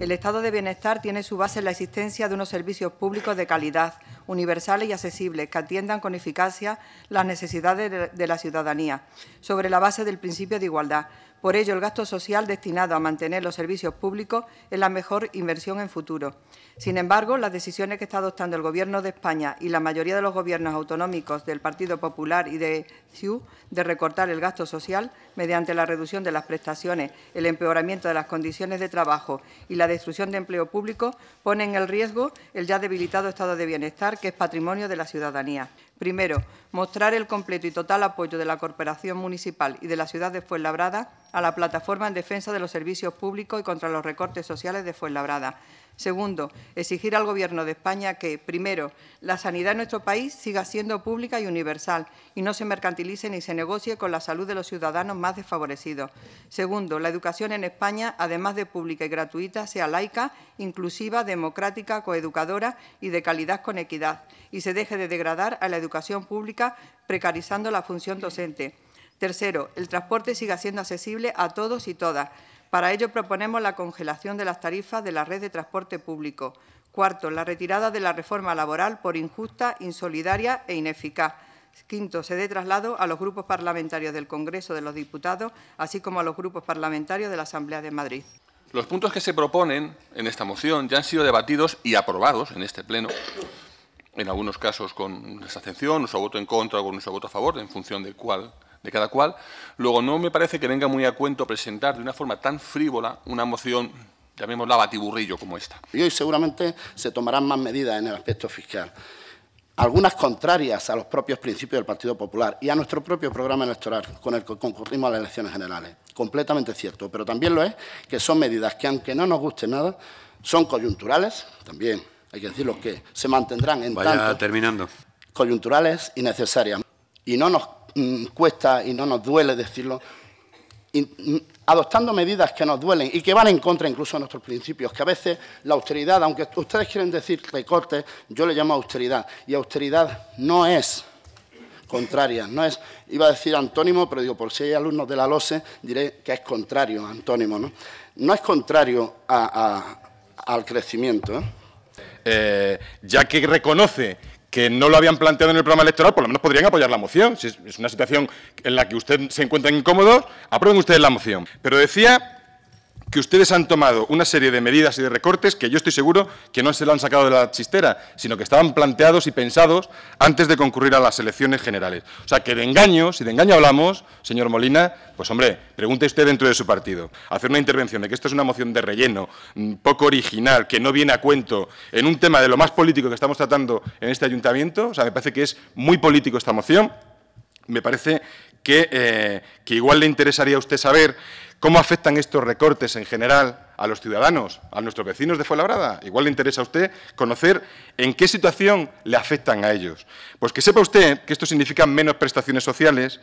El estado de bienestar tiene su base en la existencia de unos servicios públicos de calidad, universales y accesibles que atiendan con eficacia las necesidades de la ciudadanía, sobre la base del principio de igualdad. Por ello, el gasto social destinado a mantener los servicios públicos es la mejor inversión en futuro. Sin embargo, las decisiones que está adoptando el Gobierno de España y la mayoría de los gobiernos autonómicos del Partido Popular y de CIU de recortar el gasto social mediante la reducción de las prestaciones, el empeoramiento de las condiciones de trabajo y la destrucción de empleo público ponen en riesgo el ya debilitado estado de bienestar que es patrimonio de la ciudadanía. Primero, mostrar el completo y total apoyo de la Corporación Municipal y de la Ciudad de Fuenlabrada a la plataforma en defensa de los servicios públicos y contra los recortes sociales de Fuenlabrada. Segundo, exigir al Gobierno de España que, primero, la sanidad en nuestro país siga siendo pública y universal y no se mercantilice ni se negocie con la salud de los ciudadanos más desfavorecidos. Segundo, la educación en España, además de pública y gratuita, sea laica, inclusiva, democrática, coeducadora y de calidad con equidad y se deje de degradar a la educación educación pública, precarizando la función docente. Tercero, el transporte siga siendo accesible a todos y todas. Para ello proponemos la congelación de las tarifas de la red de transporte público. Cuarto, la retirada de la reforma laboral por injusta, insolidaria e ineficaz. Quinto, se dé traslado a los grupos parlamentarios del Congreso de los Diputados, así como a los grupos parlamentarios de la Asamblea de Madrid. Los puntos que se proponen en esta moción ya han sido debatidos y aprobados en este Pleno en algunos casos con nuestra abstención, nuestro voto en contra o con nuestro voto a favor, en función de cuál de cada cual. Luego, no me parece que venga muy a cuento presentar de una forma tan frívola una moción llamémosla batiburrillo como esta. Y hoy seguramente se tomarán más medidas en el aspecto fiscal, algunas contrarias a los propios principios del Partido Popular y a nuestro propio programa electoral con el que concurrimos a las elecciones generales. Completamente cierto, pero también lo es que son medidas que, aunque no nos guste nada, son coyunturales, también hay que decirlo, que se mantendrán en tanto coyunturales y necesarias. Y no nos mm, cuesta y no nos duele decirlo, mm, adoptando medidas que nos duelen y que van en contra incluso de nuestros principios, que a veces la austeridad, aunque ustedes quieren decir recortes, yo le llamo austeridad, y austeridad no es contraria, no es, iba a decir antónimo, pero digo, por si hay alumnos de la LOSE, diré que es contrario, antónimo, ¿no? No es contrario a, al crecimiento, ¿eh? Eh, ya que reconoce que no lo habían planteado en el programa electoral, por lo menos podrían apoyar la moción. Si es una situación en la que usted se encuentra incómodo, aprueben ustedes la moción. Pero decía que ustedes han tomado una serie de medidas y de recortes que yo estoy seguro que no se lo han sacado de la chistera, sino que estaban planteados y pensados antes de concurrir a las elecciones generales. O sea, que de engaño, si de engaño hablamos, señor Molina, pues hombre, pregunte usted dentro de su partido. Hacer una intervención de que esto es una moción de relleno, mm, poco original, que no viene a cuento, en un tema de lo más político que estamos tratando en este ayuntamiento, o sea, me parece que es muy político esta moción, me parece que, eh, que igual le interesaría a usted saber ¿Cómo afectan estos recortes en general a los ciudadanos, a nuestros vecinos de Fuenlabrada? Igual le interesa a usted conocer en qué situación le afectan a ellos. Pues que sepa usted que esto significa menos prestaciones sociales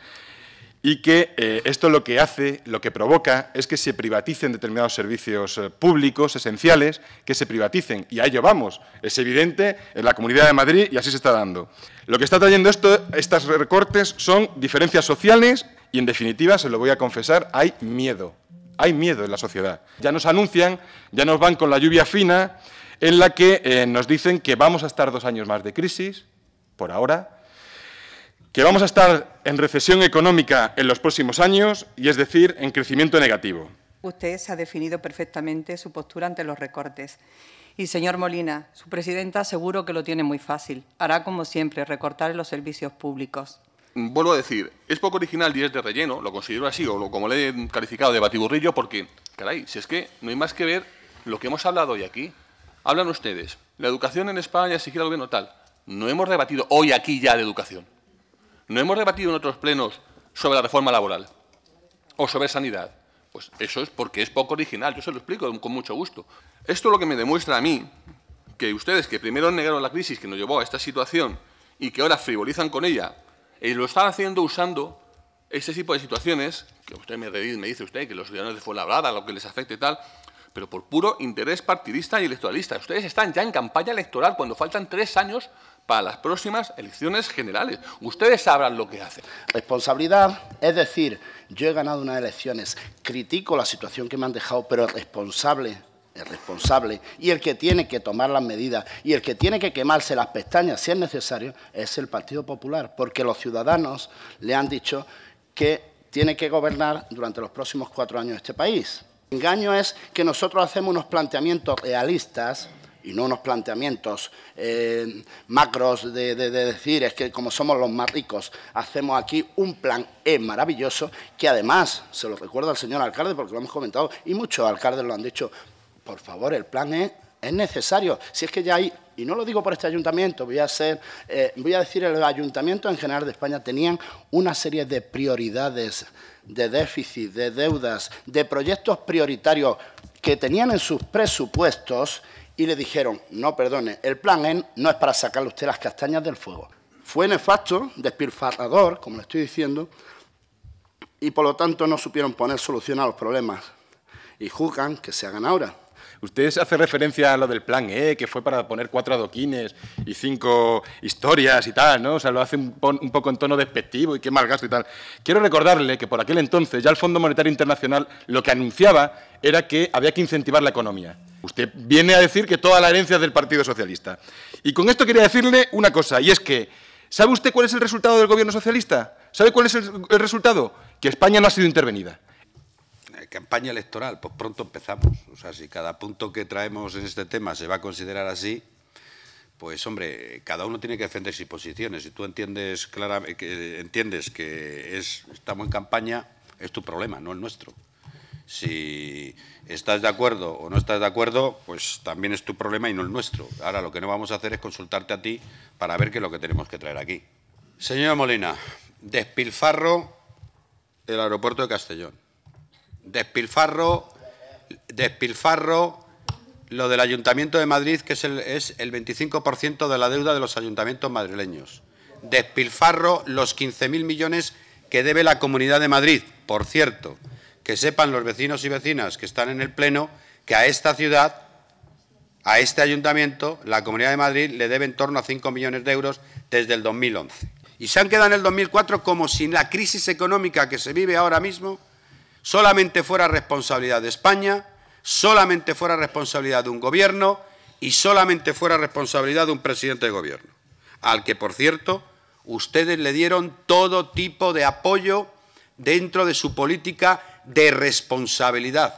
y que eh, esto lo que hace, lo que provoca, es que se privaticen determinados servicios eh, públicos esenciales, que se privaticen. Y a ello vamos. Es evidente en la Comunidad de Madrid y así se está dando. Lo que está trayendo estos recortes son diferencias sociales y en definitiva, se lo voy a confesar, hay miedo. Hay miedo en la sociedad. Ya nos anuncian, ya nos van con la lluvia fina, en la que eh, nos dicen que vamos a estar dos años más de crisis, por ahora, que vamos a estar en recesión económica en los próximos años, y es decir, en crecimiento negativo. Usted se ha definido perfectamente su postura ante los recortes. Y, señor Molina, su presidenta seguro que lo tiene muy fácil. Hará como siempre, recortar los servicios públicos vuelvo a decir, es poco original y es de relleno, lo considero así, o lo, como le he calificado de batiburrillo, porque, caray, si es que no hay más que ver lo que hemos hablado hoy aquí. Hablan ustedes, la educación en España siquiera al gobierno tal. No hemos debatido hoy aquí ya de educación. No hemos debatido en otros plenos sobre la reforma laboral o sobre sanidad. Pues eso es porque es poco original, yo se lo explico con mucho gusto. Esto es lo que me demuestra a mí que ustedes que primero negaron la crisis que nos llevó a esta situación y que ahora frivolizan con ella y lo están haciendo usando ese tipo de situaciones, que usted me, dice usted que los ciudadanos de Fuenlabrada, lo que les afecte tal, pero por puro interés partidista y electoralista. Ustedes están ya en campaña electoral cuando faltan tres años para las próximas elecciones generales. Ustedes sabrán lo que hacen. Responsabilidad, es decir, yo he ganado unas elecciones, critico la situación que me han dejado, pero responsable el responsable y el que tiene que tomar las medidas y el que tiene que quemarse las pestañas si es necesario es el Partido Popular, porque los ciudadanos le han dicho que tiene que gobernar durante los próximos cuatro años este país. El engaño es que nosotros hacemos unos planteamientos realistas y no unos planteamientos eh, macros de, decir es que como somos los más ricos hacemos aquí un plan E maravilloso que además, se lo recuerdo al señor alcalde porque lo hemos comentado y muchos alcaldes lo han dicho, por favor, el plan es, es necesario. Si es que ya hay, y no lo digo por este ayuntamiento, voy a, ser, eh, voy a decir, el ayuntamiento en general de España tenían una serie de prioridades, de déficit, de deudas, de proyectos prioritarios que tenían en sus presupuestos y le dijeron, no, perdone, el plan en no es para sacarle usted las castañas del fuego. Fue nefasto, despilfarrador, como le estoy diciendo, y por lo tanto no supieron poner solución a los problemas. Y juzgan que se hagan ahora. Usted hace referencia a lo del plan E, que fue para poner cuatro adoquines y cinco historias y tal, ¿no? O sea, lo hace un, poco en tono despectivo y qué mal gasto y tal. Quiero recordarle que por aquel entonces ya el Fondo Monetario Internacional lo que anunciaba era que había que incentivar la economía. Usted viene a decir que toda la herencia es del Partido Socialista. Y con esto quería decirle una cosa, y es que, ¿sabe usted cuál es el resultado del gobierno socialista? ¿Sabe cuál es el resultado? Que España no ha sido intervenida. Eh, campaña electoral, pues pronto empezamos. O sea, si cada punto que traemos en este tema se va a considerar así, pues hombre, cada uno tiene que defender sus posiciones. Si tú entiendes, claramente, eh, que, entiendes que estamos en campaña, es tu problema, no el nuestro. Si estás de acuerdo o no estás de acuerdo, pues también es tu problema y no el nuestro. Ahora lo que no vamos a hacer es consultarte a ti para ver qué es lo que tenemos que traer aquí. Señora Molina, despilfarro el aeropuerto de Castellón despilfarro, despilfarro, lo del Ayuntamiento de Madrid, que es el, es el 25% de la deuda de los ayuntamientos madrileños. Despilfarro los 15.000 millones que debe la Comunidad de Madrid. Por cierto, que sepan los vecinos y vecinas que están en el Pleno que a esta ciudad, a este ayuntamiento, la Comunidad de Madrid le debe en torno a 5 millones de euros desde el 2011. Y se han quedado en el 2004 como si la crisis económica que se vive ahora mismo solamente fuera responsabilidad de España, solamente fuera responsabilidad de un gobierno y solamente fuera responsabilidad de un presidente de gobierno, al que, por cierto, ustedes le dieron todo tipo de apoyo dentro de su política de responsabilidad.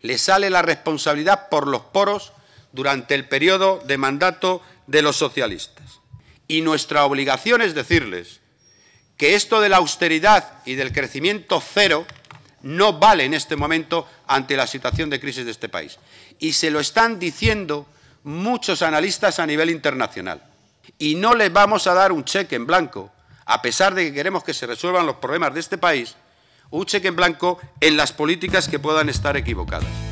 Le sale la responsabilidad por los poros durante el periodo de mandato de los socialistas. Y nuestra obligación es decirles que esto de la austeridad y del crecimiento cero no vale en este momento ante la situación de crisis de este país. Y se lo están diciendo muchos analistas a nivel internacional. Y no les vamos a dar un cheque en blanco, a pesar de que queremos que se resuelvan los problemas de este país, un cheque en blanco en las políticas que puedan estar equivocadas.